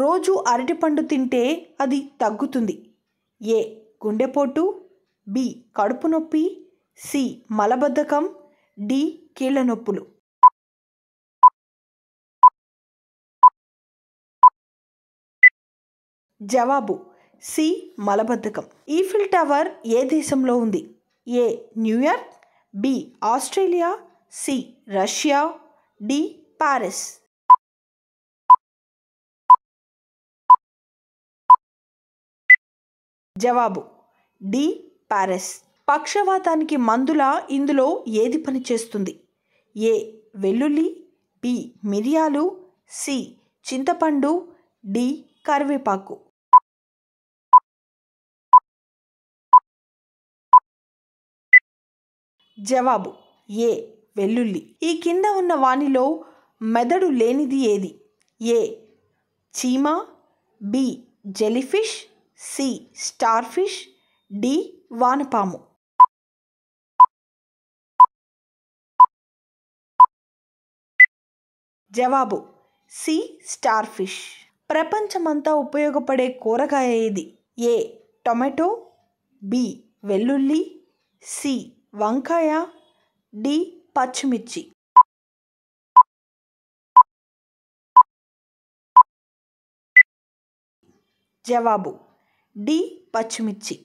రోజు అరటిపండు తింటే అది తగ్గుతుంది ఏ గుండెపోటు బి కడుపు నొప్పి సి మలబద్ధకం డి కీళ్ళ నొప్పులు జవాబు సి మలబద్ధకం ఈఫిల్ టవర్ ఏ దేశంలో ఉంది A New York B Australia C Russia D Paris జవాబు డి ప్యారెస్ పక్షవాతానికి మందుల ఇందులో ఏది పనిచేస్తుంది ఏ వెల్లుల్లి బి మిరియాలు సి చింతపండు డి కరివేపాకు జవాబు ఏ వెల్లుల్లి ఈ కింద ఉన్న వాణిలో మెదడు లేనిది ఏది ఏ చీమ B jellyfish C starfish D వానపాము జవాబు సి స్టార్ ఫిష్ ప్రపంచమంతా ఉపయోగపడే కూరగాయ ఇది ఏ టొమాటో బి వెల్లుల్లి సి వంకాయ డి పచ్చిమిర్చి జవాబు डी पचिमिर्ची